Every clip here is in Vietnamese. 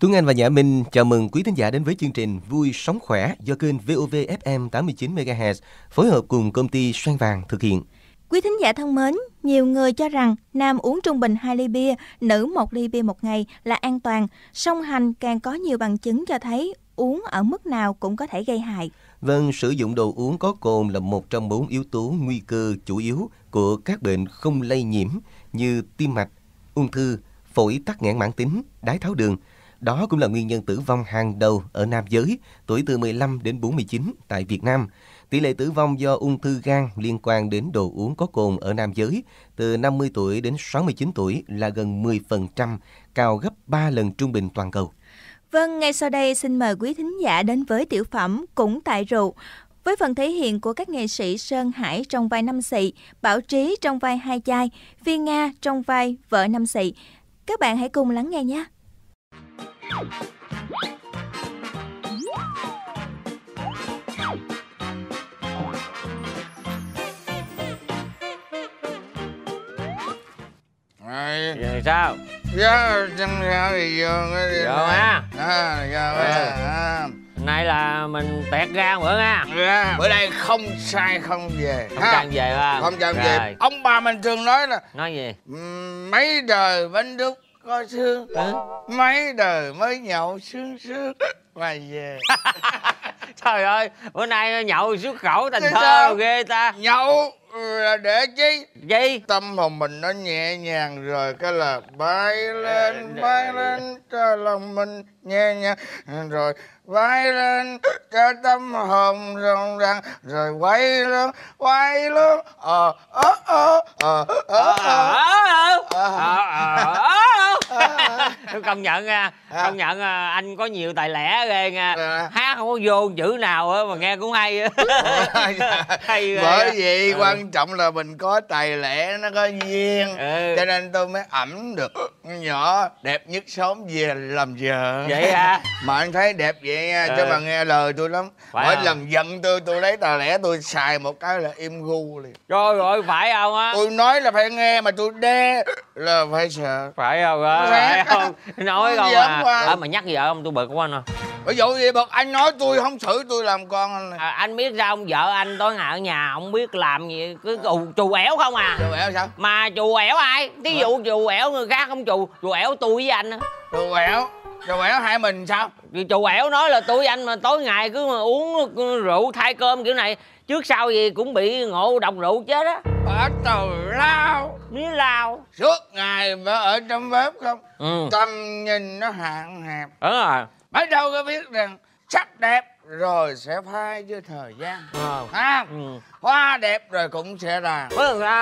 Tuấn Anh và Nhã Minh chào mừng quý thính giả đến với chương trình Vui Sống Khỏe do kênh VOV FM 89 MHz phối hợp cùng công ty Xoan Vàng thực hiện. Quý thính giả thân mến, nhiều người cho rằng nam uống trung bình 2 ly bia, nữ 1 ly bia một ngày là an toàn. Song hành càng có nhiều bằng chứng cho thấy uống ở mức nào cũng có thể gây hại. Vâng, sử dụng đồ uống có cồn là một trong bốn yếu tố nguy cơ chủ yếu của các bệnh không lây nhiễm như tim mạch, ung thư, phổi tắc nghẽn mãn tính, đái tháo đường – đó cũng là nguyên nhân tử vong hàng đầu ở nam giới tuổi từ 15 đến 49 tại Việt Nam. Tỷ lệ tử vong do ung thư gan liên quan đến đồ uống có cồn ở nam giới từ 50 tuổi đến 69 tuổi là gần 10%, cao gấp 3 lần trung bình toàn cầu. Vâng, ngay sau đây xin mời quý thính giả đến với tiểu phẩm Cũng tại rượu. Với phần thể hiện của các nghệ sĩ Sơn Hải trong vai năm Sị, Bảo Trí trong vai Hai Chai, Viên Nga trong vai Vợ năm Sị, các bạn hãy cùng lắng nghe nhé rồi Vậy sao dạ chân ra thì vô cái gì vô ha à, vô à. à. nay là mình tẹt ra bữa nha dạ. bữa nay không sai không về không cần về ha. không cần về ông bà mình thường nói là nói gì mấy đời bánh đúc có sương mấy đời mới nhậu sướng sướng mà về trời ơi bữa nay nhậu xuất khẩu thành Thế thơ ghê ta nhậu là để chi gì tâm hồn mình nó nhẹ nhàng rồi cái là bay ờ, lên bay lên cho lòng mình nhẹ nhàng rồi bay lên cho tâm hồn rộng ràng rồi quay luôn quay lên ờ ờ ờ ờ ờ ờ ờ ờ, ờ, ờ tôi công nhận nha à. công nhận à, anh có nhiều tài lẻ ghê nha à. hát không có vô chữ nào mà nghe cũng hay hay bởi vì ừ. quan trọng là mình có tài lẻ nó có duyên ừ. cho nên tôi mới ẩm được nhỏ đẹp nhất sớm về làm vợ vậy à mà anh thấy đẹp vậy nha ừ. chứ mà nghe lời tôi lắm phải mỗi à? lần giận tôi tôi lấy tài lẻ tôi xài một cái là im gu liền trời ơi phải không á tôi nói là phải nghe mà tôi đe là phải sợ phải không á phải không nói không à ở mà nhắc vợ ông tôi bực quá anh à ví dụ gì bực anh nói tôi không xử tôi làm con anh à, anh biết ra ông vợ anh tối ngày ở nhà ông biết làm gì cứ ù chù ẻo không à chù ẻo sao mà chù ẻo ai thí dụ chù ẻo người khác không chù chù ẻo tôi với anh á chù ẻo chầu ẻo hai mình sao chầu ẻo nói là tụi anh mà tối ngày cứ mà uống rượu thay cơm kiểu này trước sau gì cũng bị ngộ độc rượu chết á ở tàu lao mía lao suốt ngày mà ở trong bếp không ừ. tâm nhìn nó hạn hẹp Ừ, rồi mới đâu có biết rằng sắc đẹp rồi sẽ phai với thời gian à. Ờ. ha ừ. hoa đẹp rồi cũng sẽ là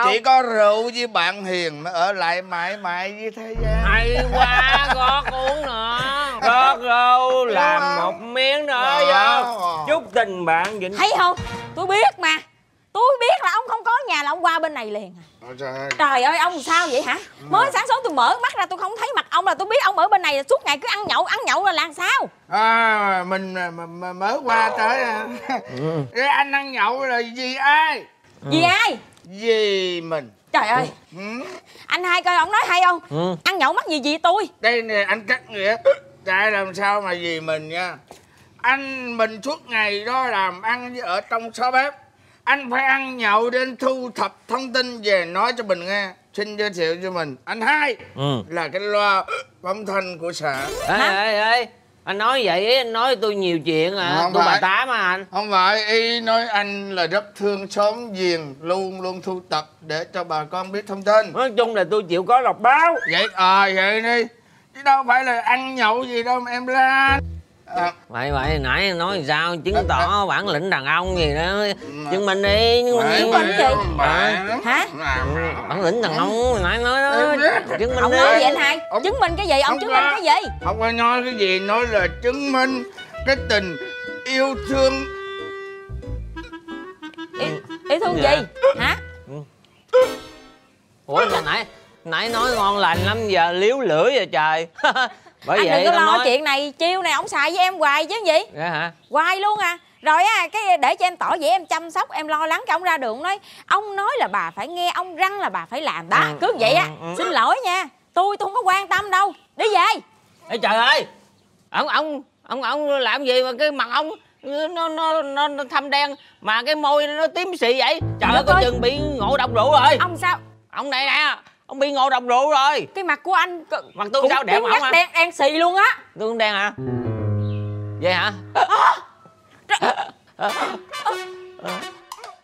chỉ có rượu với bạn hiền mới ở lại mãi mãi với thế gian hay quá gót uống nữa gót râu làm một miếng nữa vô chúc tình bạn vĩnh hay không tôi biết mà tôi biết là ông không có nhà là ông qua bên này liền à. trời. ơi ông sao vậy hả ừ. mới sáng sớm tôi mở mắt ra tôi không thấy mặt ông là tôi biết ông ở bên này suốt ngày cứ ăn nhậu ăn nhậu là làm sao à mình à, mới qua tới à. ừ. anh ăn nhậu là gì ai ừ. gì ai gì mình trời ơi ừ. anh hai coi ông nói hay không ừ. ăn nhậu mắc gì gì tôi đây nè anh cắt nghĩa tại làm sao mà gì mình nha anh mình suốt ngày đó làm ăn ở trong xó bếp anh phải ăn nhậu đến thu thập thông tin về nói cho mình nghe xin giới thiệu cho mình anh hai ừ. là cái loa phóng thanh của xã ê ê ê anh nói vậy anh nói tôi nhiều chuyện à không tôi phải. bà tá mà anh không phải y nói anh là rất thương xóm giềng luôn luôn thu tập để cho bà con biết thông tin nói chung là tôi chịu có đọc báo vậy ờ à, vậy đi chứ đâu phải là ăn nhậu gì đâu mà em lên Ờ. vậy vậy nãy nói sao chứng tỏ ờ. bản lĩnh đàn ông gì đó ừ. chứng minh đi chứng minh chứng minh chị hả ừ, bản lĩnh đàn ông nãy nói đó chứng minh ông đi. nói vậy anh hai ông, chứng minh cái gì ông chứng minh cái gì không có nói cái gì nói là chứng minh cái tình yêu thương yêu, yêu thương dạ. gì hả ừ. ủa nãy nãy nói ngon lành lắm giờ liếu lưỡi rồi trời Bởi anh vậy, đừng có lo nói... chuyện này chiêu này ông xài với em hoài chứ gì dạ hả hoài luôn à rồi á cái để cho em tỏ vẻ em chăm sóc em lo lắng cho ông ra đường nói ông nói là bà phải nghe ông răng là bà phải làm đó ừ, cứ vậy ừ, á ừ. xin lỗi nha tôi tôi không có quan tâm đâu đi về Ê trời ơi ông ông ông ông làm gì mà cái mặt ông nó nó nó, nó thâm đen mà cái môi nó tím xì vậy trời ơi có chừng bị ngộ độc rượu rồi ông sao ông này nè ông bị ngộ độc rượu rồi cái mặt của anh mặt tôi sao đẹp không đen đen xì luôn á tôi cũng đen hả vậy hả trời...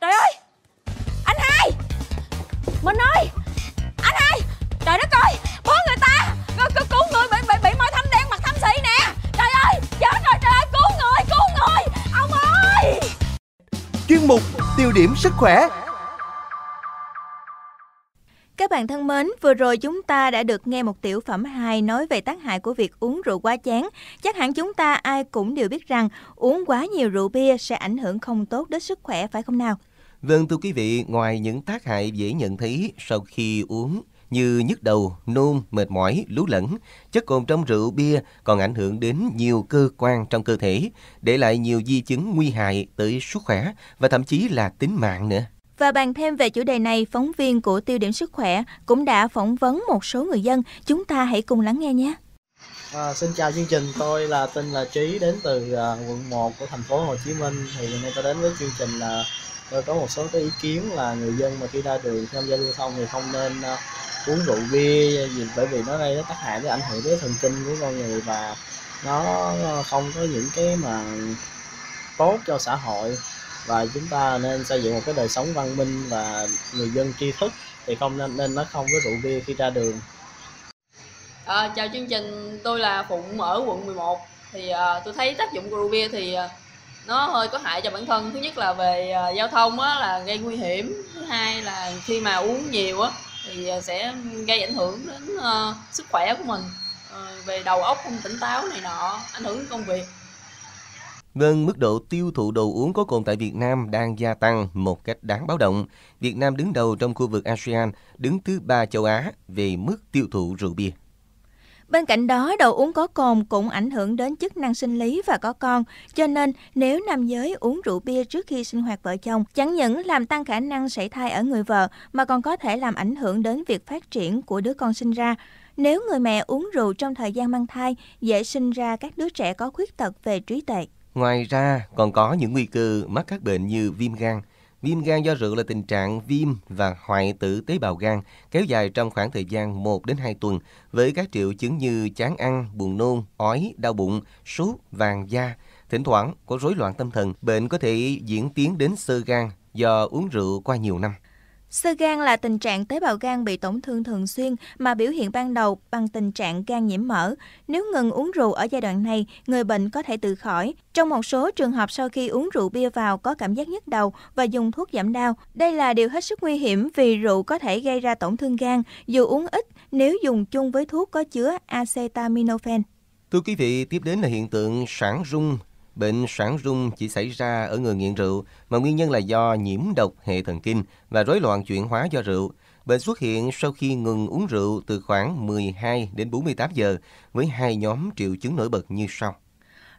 trời ơi anh hai mình ơi anh hai trời đất ơi bố người ta cứu, cứu người bị bị bị môi thâm đen mặt thâm xị nè trời ơi chết rồi trời ơi cứu người cứu người ông ơi chuyên mục tiêu điểm sức khỏe bạn thân mến, vừa rồi chúng ta đã được nghe một tiểu phẩm hài nói về tác hại của việc uống rượu quá chén Chắc hẳn chúng ta ai cũng đều biết rằng uống quá nhiều rượu bia sẽ ảnh hưởng không tốt đến sức khỏe phải không nào? Vâng thưa quý vị, ngoài những tác hại dễ nhận thấy sau khi uống như nhức đầu, nôn, mệt mỏi, lú lẫn. Chất cồn trong rượu bia còn ảnh hưởng đến nhiều cơ quan trong cơ thể, để lại nhiều di chứng nguy hại tới sức khỏe và thậm chí là tính mạng nữa. Và bàn thêm về chủ đề này, phóng viên của Tiêu điểm Sức khỏe cũng đã phỏng vấn một số người dân. Chúng ta hãy cùng lắng nghe nhé. À, xin chào chương trình, tôi là tên là Trí đến từ uh, quận 1 của thành phố Hồ Chí Minh. Thì hôm nay tôi đến với chương trình là tôi có một số cái ý kiến là người dân mà khi ra đường tham gia lưu thông thì không nên uh, uống rượu bia gì bởi vì nó gây nó tác hại với ảnh hưởng đến thần kinh của con người và nó à, không có những cái mà tốt cho xã hội và chúng ta nên xây dựng một cái đời sống văn minh và người dân tri thức thì không nên nên nó không có rượu bia khi ra đường à, chào chương trình tôi là phụng ở quận 11 thì à, tôi thấy tác dụng của rượu bia thì à, nó hơi có hại cho bản thân thứ nhất là về à, giao thông á, là gây nguy hiểm thứ hai là khi mà uống nhiều á, thì à, sẽ gây ảnh hưởng đến à, sức khỏe của mình à, về đầu óc không tỉnh táo này nọ ảnh hưởng đến công việc nên vâng, mức độ tiêu thụ đồ uống có cồn tại Việt Nam đang gia tăng một cách đáng báo động. Việt Nam đứng đầu trong khu vực ASEAN, đứng thứ ba châu Á về mức tiêu thụ rượu bia. Bên cạnh đó, đồ uống có cồn cũng ảnh hưởng đến chức năng sinh lý và có con, cho nên nếu nam giới uống rượu bia trước khi sinh hoạt vợ chồng, chẳng những làm tăng khả năng sảy thai ở người vợ mà còn có thể làm ảnh hưởng đến việc phát triển của đứa con sinh ra. Nếu người mẹ uống rượu trong thời gian mang thai, dễ sinh ra các đứa trẻ có khuyết tật về trí tuệ. Ngoài ra còn có những nguy cơ mắc các bệnh như viêm gan. Viêm gan do rượu là tình trạng viêm và hoại tử tế bào gan kéo dài trong khoảng thời gian 1 đến 2 tuần với các triệu chứng như chán ăn, buồn nôn, ói, đau bụng, sốt, vàng da. Thỉnh thoảng có rối loạn tâm thần, bệnh có thể diễn tiến đến sơ gan do uống rượu qua nhiều năm. Sơ gan là tình trạng tế bào gan bị tổn thương thường xuyên mà biểu hiện ban đầu bằng tình trạng gan nhiễm mỡ. Nếu ngừng uống rượu ở giai đoạn này, người bệnh có thể tự khỏi. Trong một số trường hợp sau khi uống rượu bia vào có cảm giác nhức đầu và dùng thuốc giảm đau. Đây là điều hết sức nguy hiểm vì rượu có thể gây ra tổn thương gan dù uống ít nếu dùng chung với thuốc có chứa acetaminophen. Thưa quý vị, tiếp đến là hiện tượng sản rung bệnh sản rung chỉ xảy ra ở người nghiện rượu mà nguyên nhân là do nhiễm độc hệ thần kinh và rối loạn chuyển hóa do rượu. Bệnh xuất hiện sau khi ngừng uống rượu từ khoảng 12 đến 48 giờ với hai nhóm triệu chứng nổi bật như sau.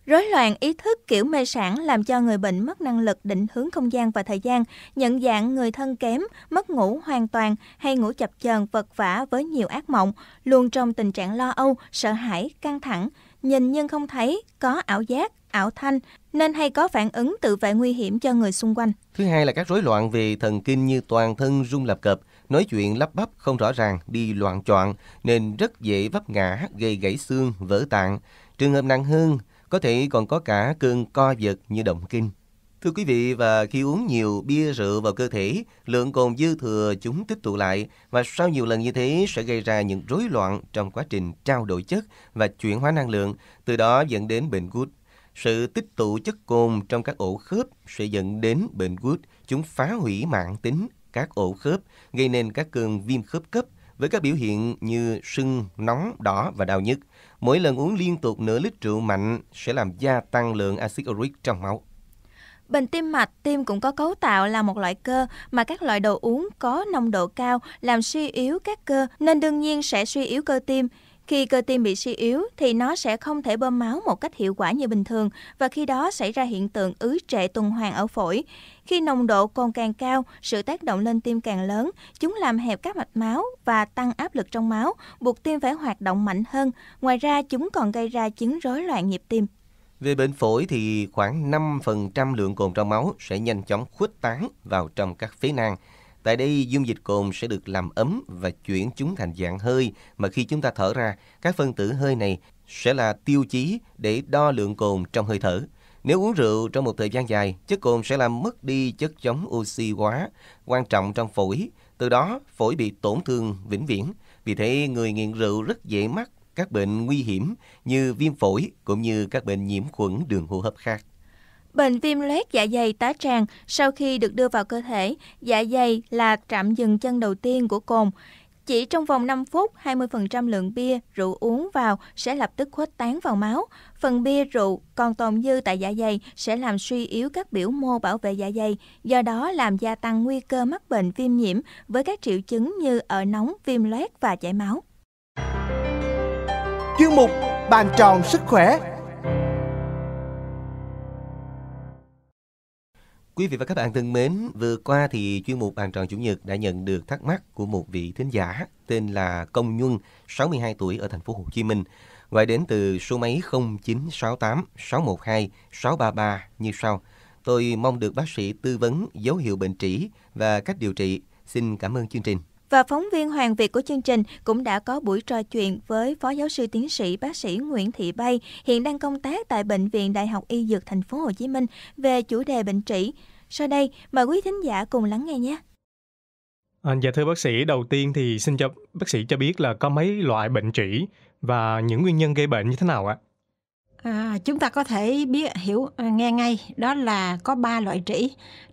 Rối loạn ý thức kiểu mê sản làm cho người bệnh mất năng lực định hướng không gian và thời gian, nhận dạng người thân kém, mất ngủ hoàn toàn hay ngủ chập chờn vật vả với nhiều ác mộng, luôn trong tình trạng lo âu, sợ hãi, căng thẳng, nhìn nhưng không thấy, có ảo giác, ảo thanh nên hay có phản ứng tự vệ nguy hiểm cho người xung quanh. Thứ hai là các rối loạn về thần kinh như toàn thân rung lập cập, nói chuyện lắp bắp không rõ ràng, đi loạn choạng nên rất dễ vấp ngã, gây gãy xương, vỡ tạng. Trường hợp nặng hơn có thể còn có cả cơn co giật như động kinh. Thưa quý vị, và khi uống nhiều bia rượu vào cơ thể, lượng cồn dư thừa chúng tích tụ lại và sau nhiều lần như thế sẽ gây ra những rối loạn trong quá trình trao đổi chất và chuyển hóa năng lượng, từ đó dẫn đến bệnh gút. Sự tích tụ chất cồn trong các ổ khớp sẽ dẫn đến bệnh gút, chúng phá hủy mạng tính các ổ khớp, gây nên các cơn viêm khớp cấp với các biểu hiện như sưng, nóng, đỏ và đau nhức. Mỗi lần uống liên tục nửa lít rượu mạnh sẽ làm gia tăng lượng axit uric trong máu. Bệnh tim mạch, tim cũng có cấu tạo là một loại cơ mà các loại đồ uống có nồng độ cao làm suy yếu các cơ nên đương nhiên sẽ suy yếu cơ tim. Khi cơ tim bị suy yếu thì nó sẽ không thể bơm máu một cách hiệu quả như bình thường và khi đó xảy ra hiện tượng ứ trệ tuần hoàn ở phổi. Khi nồng độ cồn càng cao, sự tác động lên tim càng lớn, chúng làm hẹp các mạch máu và tăng áp lực trong máu, buộc tim phải hoạt động mạnh hơn. Ngoài ra, chúng còn gây ra chứng rối loạn nhịp tim. Về bệnh phổi thì khoảng 5% lượng cồn trong máu sẽ nhanh chóng khuếch tán vào trong các phế nang, Tại đây, dung dịch cồn sẽ được làm ấm và chuyển chúng thành dạng hơi mà khi chúng ta thở ra, các phân tử hơi này sẽ là tiêu chí để đo lượng cồn trong hơi thở. Nếu uống rượu trong một thời gian dài, chất cồn sẽ làm mất đi chất chống oxy hóa quan trọng trong phổi. Từ đó, phổi bị tổn thương vĩnh viễn. Vì thế, người nghiện rượu rất dễ mắc các bệnh nguy hiểm như viêm phổi cũng như các bệnh nhiễm khuẩn đường hô hấp khác. Bệnh viêm loét dạ dày tá tràng sau khi được đưa vào cơ thể, dạ dày là trạm dừng chân đầu tiên của cồn. Chỉ trong vòng 5 phút, 20% lượng bia, rượu uống vào sẽ lập tức khuếch tán vào máu. Phần bia, rượu còn tồn dư tại dạ dày sẽ làm suy yếu các biểu mô bảo vệ dạ dày, do đó làm gia tăng nguy cơ mắc bệnh viêm nhiễm với các triệu chứng như ở nóng, viêm loét và chảy máu. Chương mục Bàn tròn sức khỏe Quý vị và các bạn thân mến, vừa qua thì chuyên mục Bàn tròn Chủ nhật đã nhận được thắc mắc của một vị thính giả tên là Công Nhuân, 62 tuổi ở thành phố Hồ Chí Minh, gọi đến từ số máy 0968 612 633 như sau. Tôi mong được bác sĩ tư vấn dấu hiệu bệnh trĩ và cách điều trị. Xin cảm ơn chương trình. Và phóng viên Hoàng Việt của chương trình cũng đã có buổi trò chuyện với Phó Giáo sư Tiến sĩ Bác sĩ Nguyễn Thị Bay, hiện đang công tác tại Bệnh viện Đại học Y Dược Thành phố Hồ Chí Minh về chủ đề bệnh trĩ. Sau đây, mời quý thính giả cùng lắng nghe nhé. À, dạ thưa bác sĩ, đầu tiên thì xin cho bác sĩ cho biết là có mấy loại bệnh trĩ và những nguyên nhân gây bệnh như thế nào ạ? À, chúng ta có thể biết hiểu à, nghe ngay đó là có ba loại trĩ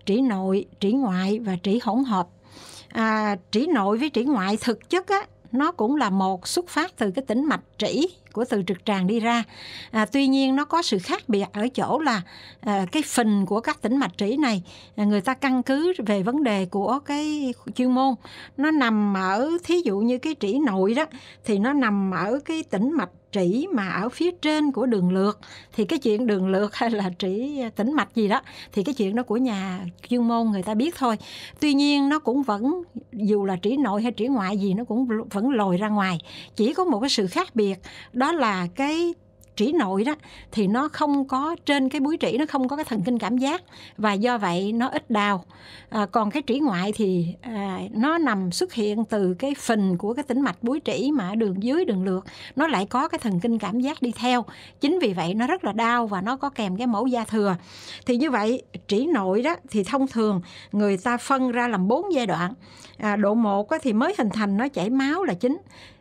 trĩ nội trĩ ngoại và trĩ hỗn hợp à, trĩ nội với trĩ ngoại thực chất á, nó cũng là một xuất phát từ cái tĩnh mạch trĩ của từ trực tràng đi ra à, tuy nhiên nó có sự khác biệt ở chỗ là à, cái phần của các tĩnh mạch trĩ này à, người ta căn cứ về vấn đề của cái chuyên môn nó nằm ở thí dụ như cái trĩ nội đó thì nó nằm ở cái tĩnh mạch trĩ mà ở phía trên của đường lược thì cái chuyện đường lược hay là trĩ à, tĩnh mạch gì đó thì cái chuyện đó của nhà chuyên môn người ta biết thôi tuy nhiên nó cũng vẫn dù là trĩ nội hay trĩ ngoại gì nó cũng vẫn lồi ra ngoài chỉ có một cái sự khác biệt biệt đó là cái trĩ nội đó thì nó không có trên cái búi trĩ nó không có cái thần kinh cảm giác và do vậy nó ít đau à, còn cái trĩ ngoại thì à, nó nằm xuất hiện từ cái phình của cái tĩnh mạch búi trĩ mà ở đường dưới đường lược nó lại có cái thần kinh cảm giác đi theo chính vì vậy nó rất là đau và nó có kèm cái mẫu da thừa thì như vậy trĩ nội đó thì thông thường người ta phân ra làm bốn giai đoạn à, độ một thì mới hình thành nó chảy máu là chính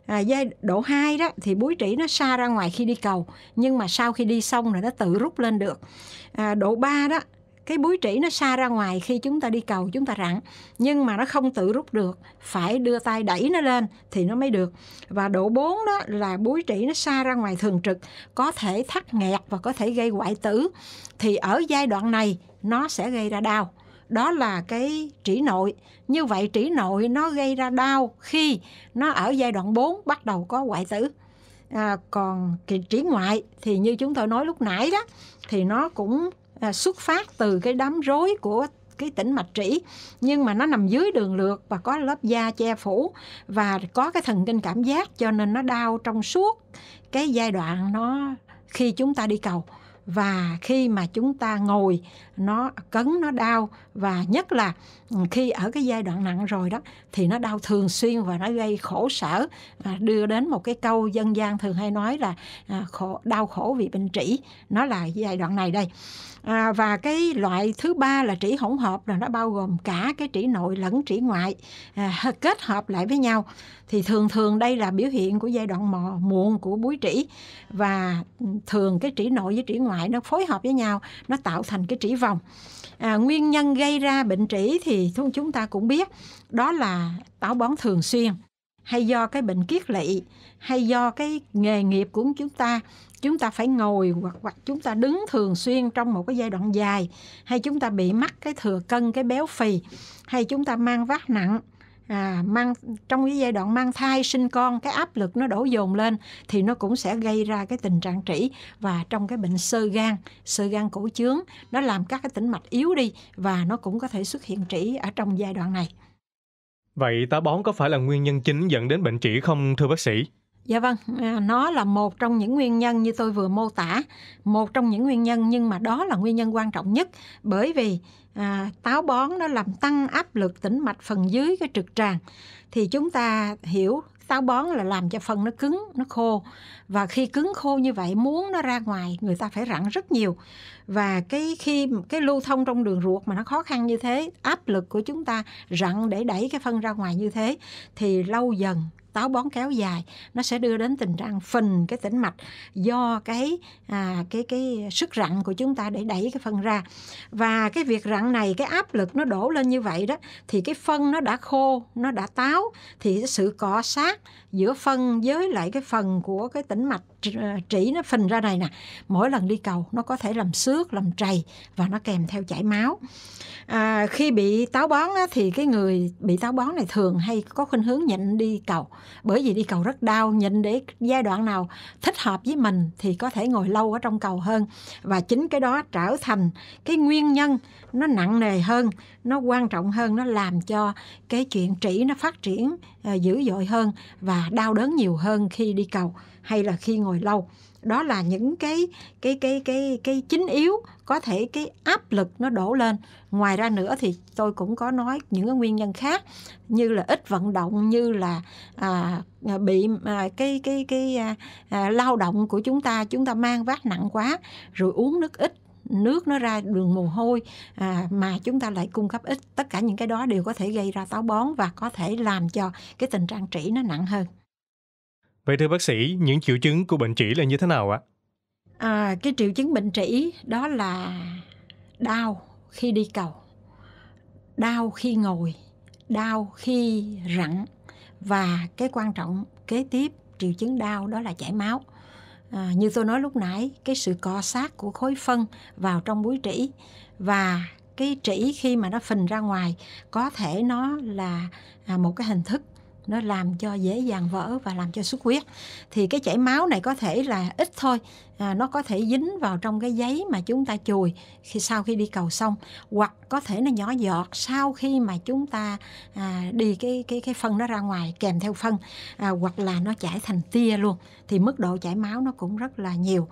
à, giai độ 2 đó thì búi trĩ nó xa ra ngoài khi đi cầu nhưng mà sau khi đi xong rồi nó tự rút lên được à, độ 3 đó cái búi trĩ nó xa ra ngoài khi chúng ta đi cầu chúng ta rặn nhưng mà nó không tự rút được phải đưa tay đẩy nó lên thì nó mới được và độ 4 đó là búi trĩ nó xa ra ngoài thường trực có thể thắt nghẹt và có thể gây hoại tử thì ở giai đoạn này nó sẽ gây ra đau đó là cái trĩ nội. Như vậy trĩ nội nó gây ra đau khi nó ở giai đoạn 4 bắt đầu có hoại tử. À, còn cái trĩ ngoại thì như chúng tôi nói lúc nãy đó thì nó cũng à, xuất phát từ cái đám rối của cái tĩnh mạch trĩ nhưng mà nó nằm dưới đường lược và có lớp da che phủ và có cái thần kinh cảm giác cho nên nó đau trong suốt cái giai đoạn nó khi chúng ta đi cầu và khi mà chúng ta ngồi nó cấn nó đau và nhất là ừ, khi ở cái giai đoạn nặng rồi đó thì nó đau thường xuyên và nó gây khổ sở và đưa đến một cái câu dân gian thường hay nói là à, khổ, đau khổ vì bệnh trĩ nó là giai đoạn này đây à, và cái loại thứ ba là trĩ hỗn hợp là nó bao gồm cả cái trĩ nội lẫn trĩ ngoại à, kết hợp lại với nhau thì thường thường đây là biểu hiện của giai đoạn mò, muộn của búi trĩ và ừ, thường cái trĩ nội với trĩ ngoại nó phối hợp với nhau nó tạo thành cái trĩ vòng phòng à, nguyên nhân gây ra bệnh trĩ thì chúng ta cũng biết đó là táo bón thường xuyên hay do cái bệnh kiết lỵ hay do cái nghề nghiệp của chúng ta chúng ta phải ngồi hoặc hoặc chúng ta đứng thường xuyên trong một cái giai đoạn dài hay chúng ta bị mắc cái thừa cân cái béo phì hay chúng ta mang vác nặng à, mang trong cái giai đoạn mang thai sinh con cái áp lực nó đổ dồn lên thì nó cũng sẽ gây ra cái tình trạng trĩ và trong cái bệnh sơ gan sơ gan cổ chướng nó làm các cái tĩnh mạch yếu đi và nó cũng có thể xuất hiện trĩ ở trong giai đoạn này vậy táo bón có phải là nguyên nhân chính dẫn đến bệnh trĩ không thưa bác sĩ Dạ vâng, à, nó là một trong những nguyên nhân như tôi vừa mô tả, một trong những nguyên nhân nhưng mà đó là nguyên nhân quan trọng nhất bởi vì à, táo bón nó làm tăng áp lực tĩnh mạch phần dưới cái trực tràng thì chúng ta hiểu táo bón là làm cho phân nó cứng nó khô và khi cứng khô như vậy muốn nó ra ngoài người ta phải rặn rất nhiều và cái khi cái lưu thông trong đường ruột mà nó khó khăn như thế áp lực của chúng ta rặn để đẩy cái phân ra ngoài như thế thì lâu dần táo bón kéo dài nó sẽ đưa đến tình trạng phình cái tĩnh mạch do cái à, cái cái sức rặn của chúng ta để đẩy cái phân ra và cái việc rặn này cái áp lực nó đổ lên như vậy đó thì cái phân nó đã khô nó đã táo thì sự cọ sát giữa phân với lại cái phần của cái tĩnh mạch Ờ, trĩ nó phình ra này nè mỗi lần đi cầu nó có thể làm xước làm trầy và nó kèm theo chảy máu à, khi bị táo bón á, thì cái người bị táo bón này thường hay có khuynh hướng nhịn đi cầu bởi vì đi cầu rất đau nhịn để giai đoạn nào thích hợp với mình thì có thể ngồi lâu ở trong cầu hơn và chính cái đó trở thành cái nguyên nhân nó nặng nề hơn nó quan trọng hơn nó làm cho cái chuyện trĩ nó phát triển ờ, dữ dội hơn và đau đớn nhiều hơn khi đi cầu hay là khi ngồi lâu đó là những cái cái cái cái cái chính yếu có thể cái áp lực nó đổ lên ngoài ra nữa thì tôi cũng có nói những cái nguyên nhân khác như là ít vận động như là à, à bị à, cái cái cái à, à, lao động của chúng ta chúng ta mang vác nặng quá rồi uống nước ít nước nó ra đường mồ hôi à, mà chúng ta lại cung cấp ít tất cả những cái đó đều có thể gây ra táo bón và có thể làm cho cái tình trạng trĩ nó nặng hơn vậy thưa bác sĩ những triệu chứng của bệnh trĩ là như thế nào ạ à, cái triệu chứng bệnh trĩ đó là đau khi đi cầu đau khi ngồi đau khi rặn và cái quan trọng kế tiếp triệu chứng đau đó là chảy máu à, như tôi nói lúc nãy cái sự cọ sát của khối phân vào trong búi trĩ và cái trĩ khi mà nó phình ra ngoài có thể nó là à, một cái hình thức nó làm cho dễ dàng vỡ và làm cho xuất huyết thì cái chảy máu này có thể là ít thôi à, nó có thể dính vào trong cái giấy mà chúng ta chùi khi sau khi đi cầu xong hoặc có thể nó nhỏ giọt sau khi mà chúng ta à, đi cái cái cái phân nó ra ngoài kèm theo phân à, hoặc là nó chảy thành tia luôn thì mức độ chảy máu nó cũng rất là nhiều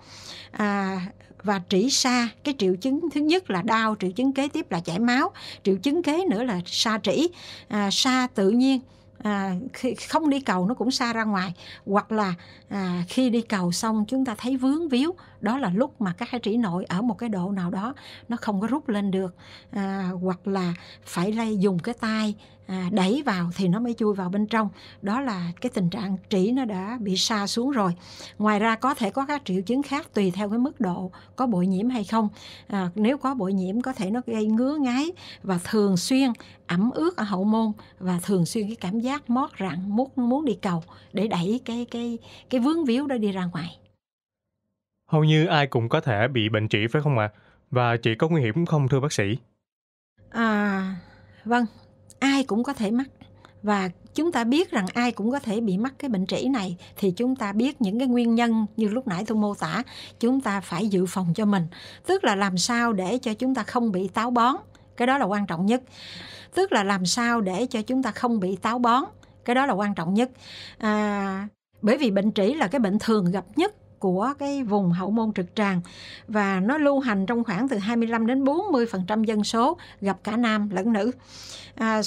à, và trĩ sa cái triệu chứng thứ nhất là đau triệu chứng kế tiếp là chảy máu triệu chứng kế nữa là sa trĩ à, sa tự nhiên à, khi không đi cầu nó cũng xa ra ngoài hoặc là à, khi đi cầu xong chúng ta thấy vướng víu đó là lúc mà các cái trĩ nội ở một cái độ nào đó nó không có rút lên được à, hoặc là phải lay dùng cái tay à, đẩy vào thì nó mới chui vào bên trong đó là cái tình trạng trĩ nó đã bị xa xuống rồi ngoài ra có thể có các triệu chứng khác tùy theo cái mức độ có bội nhiễm hay không à, nếu có bội nhiễm có thể nó gây ngứa ngáy và thường xuyên ẩm ướt ở hậu môn và thường xuyên cái cảm giác mót rặn muốn muốn đi cầu để đẩy cái cái cái vướng víu đó đi ra ngoài hầu như ai cũng có thể bị bệnh trĩ phải không ạ à? và chị có nguy hiểm không thưa bác sĩ à vâng ai cũng có thể mắc và chúng ta biết rằng ai cũng có thể bị mắc cái bệnh trĩ này thì chúng ta biết những cái nguyên nhân như lúc nãy tôi mô tả chúng ta phải dự phòng cho mình tức là làm sao để cho chúng ta không bị táo bón cái đó là quan trọng nhất tức là làm sao để cho chúng ta không bị táo bón cái đó là quan trọng nhất à, bởi vì bệnh trĩ là cái bệnh thường gặp nhất của cái vùng hậu môn trực tràng và nó lưu hành trong khoảng từ 25 đến 40% dân số gặp cả nam lẫn nữ. À,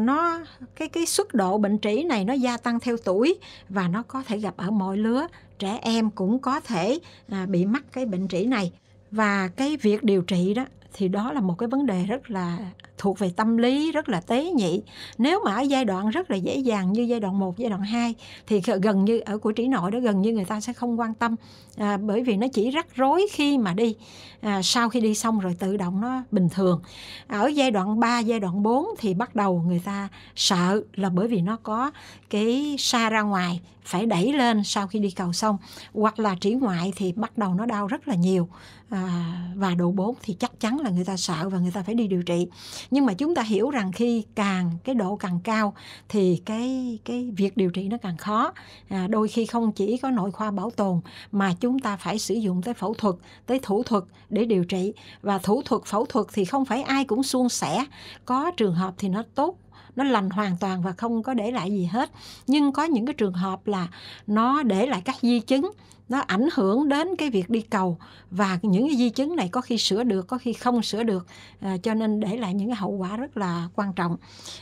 nó cái cái xuất độ bệnh trĩ này nó gia tăng theo tuổi và nó có thể gặp ở mọi lứa, trẻ em cũng có thể à, bị mắc cái bệnh trĩ này và cái việc điều trị đó thì đó là một cái vấn đề rất là thuộc về tâm lý rất là tế nhị nếu mà ở giai đoạn rất là dễ dàng như giai đoạn 1, giai đoạn 2 thì gần như ở của trí nội đó gần như người ta sẽ không quan tâm à, bởi vì nó chỉ rắc rối khi mà đi à, sau khi đi xong rồi tự động nó bình thường ở giai đoạn 3, giai đoạn 4 thì bắt đầu người ta sợ là bởi vì nó có cái xa ra ngoài phải đẩy lên sau khi đi cầu xong hoặc là trí ngoại thì bắt đầu nó đau rất là nhiều à, và độ 4 thì chắc chắn là người ta sợ và người ta phải đi điều trị nhưng mà chúng ta hiểu rằng khi càng cái độ càng cao thì cái cái việc điều trị nó càng khó à, đôi khi không chỉ có nội khoa bảo tồn mà chúng ta phải sử dụng tới phẫu thuật tới thủ thuật để điều trị và thủ thuật phẫu thuật thì không phải ai cũng suôn sẻ có trường hợp thì nó tốt nó lành hoàn toàn và không có để lại gì hết nhưng có những cái trường hợp là nó để lại các di chứng nó ảnh hưởng đến cái việc đi cầu và những cái di chứng này có khi sửa được có khi không sửa được à, cho nên để lại những cái hậu quả rất là quan trọng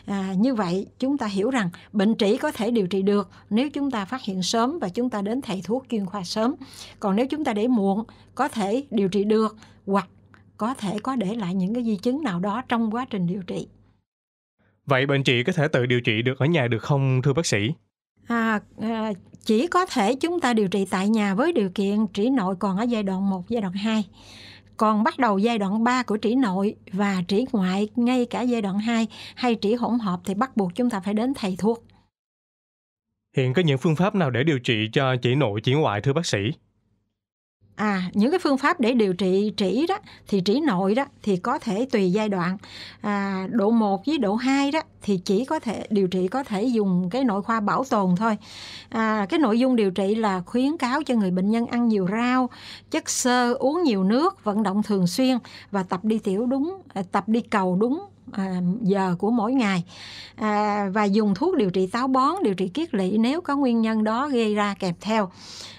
à, như vậy chúng ta hiểu rằng bệnh trĩ có thể điều trị được nếu chúng ta phát hiện sớm và chúng ta đến thầy thuốc chuyên khoa sớm còn nếu chúng ta để muộn có thể điều trị được hoặc có thể có để lại những cái di chứng nào đó trong quá trình điều trị Vậy bệnh trị có thể tự điều trị được ở nhà được không thưa bác sĩ? À, à, chỉ có thể chúng ta điều trị tại nhà với điều kiện trĩ nội còn ở giai đoạn 1, giai đoạn 2 còn bắt đầu giai đoạn 3 của trĩ nội và trĩ ngoại ngay cả giai đoạn 2 hay trĩ hỗn hợp thì bắt buộc chúng ta phải đến thầy thuốc. Hiện có những phương pháp nào để điều trị cho trĩ nội, trĩ ngoại thưa bác sĩ? À, những cái phương pháp để điều trị trĩ đó thì trĩ nội đó thì có thể tùy giai đoạn. À, độ 1 với độ 2 đó thì chỉ có thể điều trị có thể dùng cái nội khoa bảo tồn thôi. À, cái nội dung điều trị là khuyến cáo cho người bệnh nhân ăn nhiều rau, chất xơ, uống nhiều nước, vận động thường xuyên và tập đi tiểu đúng, à, tập đi cầu đúng À, giờ của mỗi ngày à, và dùng thuốc điều trị táo bón điều trị kiết lỵ nếu có nguyên nhân đó gây ra kèm theo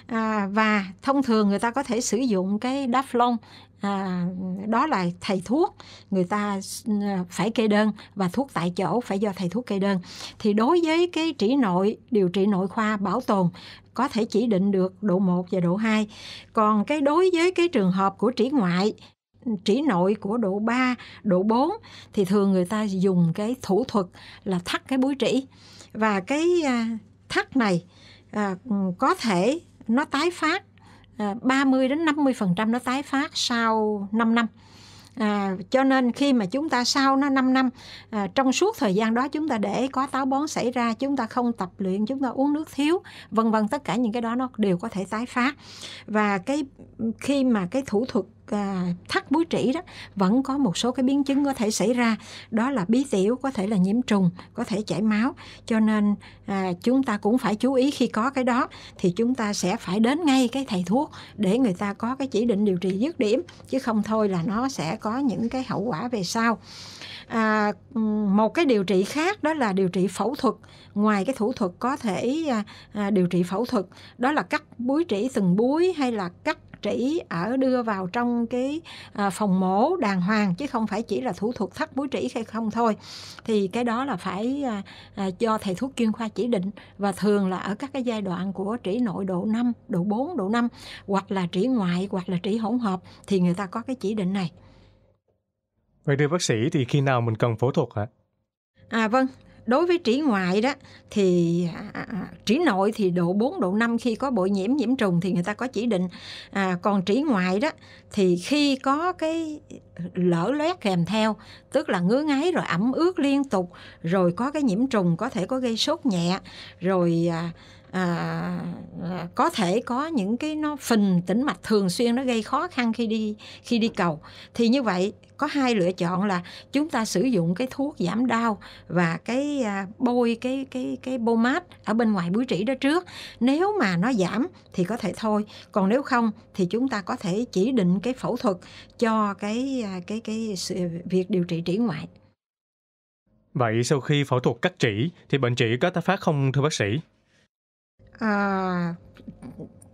à, và thông thường người ta có thể sử dụng cái đáp lông à, đó là thầy thuốc người ta à, phải kê đơn và thuốc tại chỗ phải do thầy thuốc kê đơn thì đối với cái trị nội điều trị nội khoa bảo tồn có thể chỉ định được độ 1 và độ 2. Còn cái đối với cái trường hợp của trĩ ngoại trĩ nội của độ 3, độ 4 thì thường người ta dùng cái thủ thuật là thắt cái búi trĩ. Và cái à, thắt này à, có thể nó tái phát 30 à, đến 50% nó tái phát sau 5 năm. À, cho nên khi mà chúng ta sau nó 5 năm à, trong suốt thời gian đó chúng ta để có táo bón xảy ra chúng ta không tập luyện chúng ta uống nước thiếu vân vân tất cả những cái đó nó đều có thể tái phát và cái khi mà cái thủ thuật à, thắt búi trĩ đó vẫn có một số cái biến chứng có thể xảy ra đó là bí tiểu có thể là nhiễm trùng có thể chảy máu cho nên à, chúng ta cũng phải chú ý khi có cái đó thì chúng ta sẽ phải đến ngay cái thầy thuốc để người ta có cái chỉ định điều trị dứt điểm chứ không thôi là nó sẽ có những cái hậu quả về sau à, một cái điều trị khác đó là điều trị phẫu thuật ngoài cái thủ thuật có thể à, à điều trị phẫu thuật đó là cắt búi trĩ từng búi hay là cắt trĩ ở đưa vào trong cái à, phòng mổ đàng hoàng chứ không phải chỉ là thủ thuật thắt búi trĩ hay không thôi thì cái đó là phải à, à, cho thầy thuốc chuyên khoa chỉ định và thường là ở các cái giai đoạn của trĩ nội độ 5, độ 4, độ 5 hoặc là trĩ ngoại hoặc là trĩ hỗn hợp thì người ta có cái chỉ định này. Vậy thưa bác sĩ thì khi nào mình cần phẫu thuật hả à vâng, đối với trĩ ngoại đó thì à, à, à, trĩ nội thì độ 4 độ 5 khi có bội nhiễm nhiễm trùng thì người ta có chỉ định à, còn trĩ ngoại đó thì khi có cái lở loét kèm theo tức là ngứa ngáy rồi ẩm ướt liên tục rồi có cái nhiễm trùng có thể có gây sốt nhẹ rồi à, À, à, có thể có những cái nó phình tĩnh mạch thường xuyên nó gây khó khăn khi đi khi đi cầu thì như vậy có hai lựa chọn là chúng ta sử dụng cái thuốc giảm đau và cái à, bôi cái cái cái bô mát ở bên ngoài búi trĩ đó trước nếu mà nó giảm thì có thể thôi còn nếu không thì chúng ta có thể chỉ định cái phẫu thuật cho cái à, cái cái, cái việc điều trị trĩ ngoại Vậy sau khi phẫu thuật cắt trĩ thì bệnh trĩ có tái phát không thưa bác sĩ? あ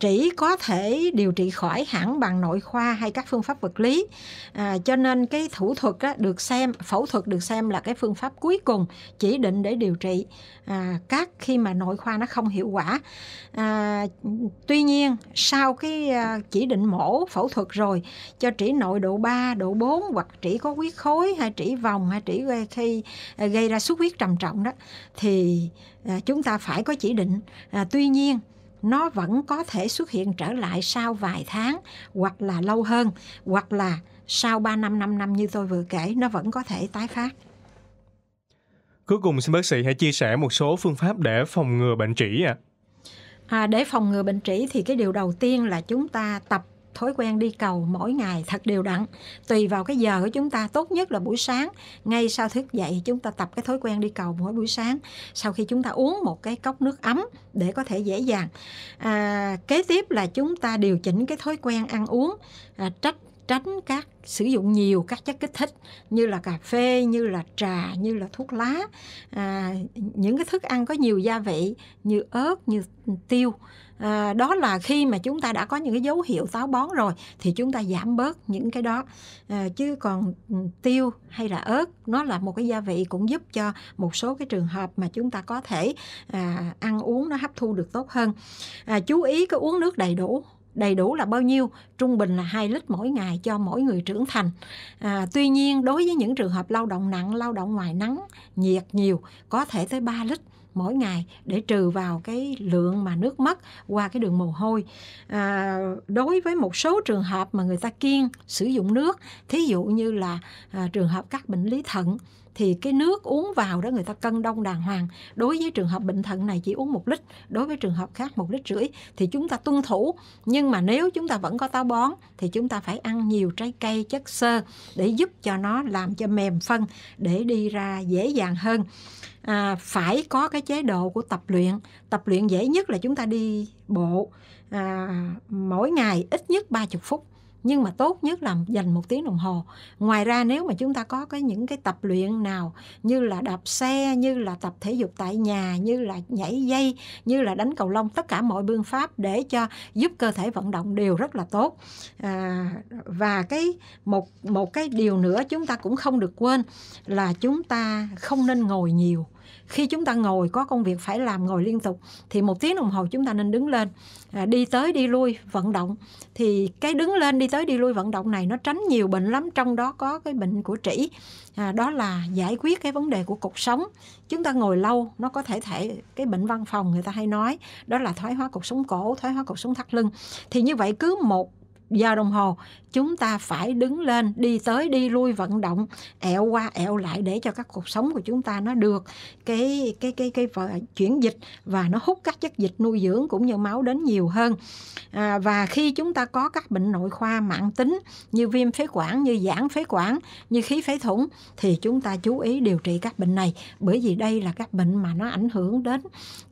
chỉ có thể điều trị khỏi hẳn bằng nội khoa hay các phương pháp vật lý à, cho nên cái thủ thuật á, được xem phẫu thuật được xem là cái phương pháp cuối cùng chỉ định để điều trị à, các khi mà nội khoa nó không hiệu quả à, tuy nhiên sau cái à, chỉ định mổ phẫu thuật rồi cho trĩ nội độ 3, độ 4 hoặc trĩ có huyết khối hay trĩ vòng hay trĩ khi à, gây ra xuất huyết trầm trọng đó thì à, chúng ta phải có chỉ định à, tuy nhiên nó vẫn có thể xuất hiện trở lại sau vài tháng hoặc là lâu hơn hoặc là sau 3 năm 5 năm như tôi vừa kể nó vẫn có thể tái phát. Cuối cùng xin bác sĩ hãy chia sẻ một số phương pháp để phòng ngừa bệnh trĩ ạ. À. À, để phòng ngừa bệnh trĩ thì cái điều đầu tiên là chúng ta tập thói quen đi cầu mỗi ngày thật đều đặn tùy vào cái giờ của chúng ta tốt nhất là buổi sáng ngay sau thức dậy chúng ta tập cái thói quen đi cầu mỗi buổi sáng sau khi chúng ta uống một cái cốc nước ấm để có thể dễ dàng à, kế tiếp là chúng ta điều chỉnh cái thói quen ăn uống à, trách tránh các sử dụng nhiều các chất kích thích như là cà phê như là trà như là thuốc lá à, những cái thức ăn có nhiều gia vị như ớt như tiêu à, đó là khi mà chúng ta đã có những cái dấu hiệu táo bón rồi thì chúng ta giảm bớt những cái đó à, chứ còn ừ, tiêu hay là ớt nó là một cái gia vị cũng giúp cho một số cái trường hợp mà chúng ta có thể à, ăn uống nó hấp thu được tốt hơn à, chú ý cái uống nước đầy đủ đầy đủ là bao nhiêu trung bình là 2 lít mỗi ngày cho mỗi người trưởng thành à, tuy nhiên đối với những trường hợp lao động nặng lao động ngoài nắng nhiệt nhiều có thể tới 3 lít mỗi ngày để trừ vào cái lượng mà nước mất qua cái đường mồ hôi à, đối với một số trường hợp mà người ta kiêng sử dụng nước thí dụ như là à, trường hợp các bệnh lý thận thì cái nước uống vào đó người ta cân đông đàng hoàng đối với trường hợp bệnh thận này chỉ uống một lít đối với trường hợp khác một lít rưỡi thì chúng ta tuân thủ nhưng mà nếu chúng ta vẫn có táo bón thì chúng ta phải ăn nhiều trái cây chất xơ để giúp cho nó làm cho mềm phân để đi ra dễ dàng hơn à, phải có cái chế độ của tập luyện tập luyện dễ nhất là chúng ta đi bộ à, mỗi ngày ít nhất 30 phút nhưng mà tốt nhất là dành một tiếng đồng hồ ngoài ra nếu mà chúng ta có cái những cái tập luyện nào như là đạp xe như là tập thể dục tại nhà như là nhảy dây như là đánh cầu lông tất cả mọi phương pháp để cho giúp cơ thể vận động đều rất là tốt à, và cái một một cái điều nữa chúng ta cũng không được quên là chúng ta không nên ngồi nhiều khi chúng ta ngồi có công việc phải làm ngồi liên tục thì một tiếng đồng hồ chúng ta nên đứng lên à, đi tới đi lui vận động thì cái đứng lên đi tới đi lui vận động này nó tránh nhiều bệnh lắm trong đó có cái bệnh của trĩ à, đó là giải quyết cái vấn đề của cột sống chúng ta ngồi lâu nó có thể thể cái bệnh văn phòng người ta hay nói đó là thoái hóa cột sống cổ thoái hóa cột sống thắt lưng thì như vậy cứ một giờ đồng hồ chúng ta phải đứng lên đi tới đi lui vận động ẹo qua ẹo lại để cho các cuộc sống của chúng ta nó được cái cái cái cái, cái chuyển dịch và nó hút các chất dịch nuôi dưỡng cũng như máu đến nhiều hơn à, và khi chúng ta có các bệnh nội khoa mạng tính như viêm phế quản như giãn phế quản như khí phế thủng thì chúng ta chú ý điều trị các bệnh này bởi vì đây là các bệnh mà nó ảnh hưởng đến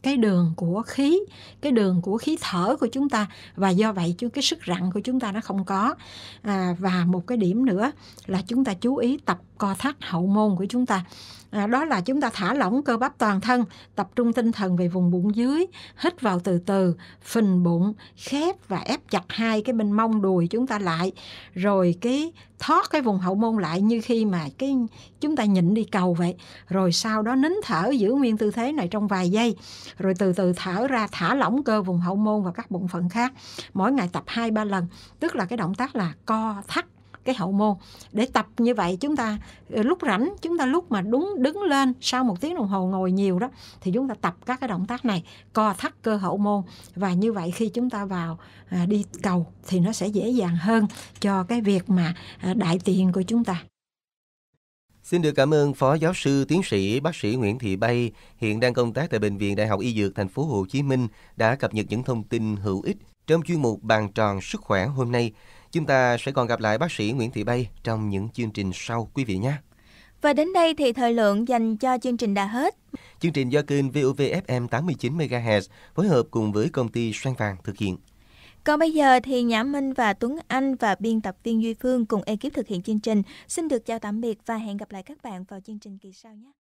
cái đường của khí cái đường của khí thở của chúng ta và do vậy cái sức rặn của chúng ta nó không có à, và một cái điểm nữa là chúng ta chú ý tập co thắt hậu môn của chúng ta à, đó là chúng ta thả lỏng cơ bắp toàn thân tập trung tinh thần về vùng bụng dưới hít vào từ từ phình bụng khép và ép chặt hai cái bên mông đùi chúng ta lại rồi cái thoát cái vùng hậu môn lại như khi mà cái chúng ta nhịn đi cầu vậy rồi sau đó nín thở giữ nguyên tư thế này trong vài giây rồi từ từ thở ra thả lỏng cơ vùng hậu môn và các bộ phận khác mỗi ngày tập hai ba lần tức là cái động tác là co thắt cái hậu môn để tập như vậy chúng ta ờ, lúc rảnh chúng ta lúc mà đúng đứng lên sau một tiếng đồng hồ ngồi nhiều đó thì chúng ta tập các cái động tác này co thắt cơ hậu môn và như vậy khi chúng ta vào à, đi cầu thì nó sẽ dễ dàng hơn cho cái việc mà à, đại tiện của chúng ta Xin được cảm ơn Phó Giáo sư Tiến sĩ Bác sĩ Nguyễn Thị Bay, hiện đang công tác tại Bệnh viện Đại học Y Dược Thành phố Hồ Chí Minh đã cập nhật những thông tin hữu ích trong chuyên mục bàn tròn sức khỏe hôm nay. Chúng ta sẽ còn gặp lại bác sĩ Nguyễn Thị Bay trong những chương trình sau quý vị nhé. Và đến đây thì thời lượng dành cho chương trình đã hết. Chương trình do kênh VOV FM 89 MHz phối hợp cùng với công ty Sang Vàng thực hiện. Còn bây giờ thì Nhã Minh và Tuấn Anh và biên tập viên Duy Phương cùng ekip thực hiện chương trình xin được chào tạm biệt và hẹn gặp lại các bạn vào chương trình kỳ sau nhé.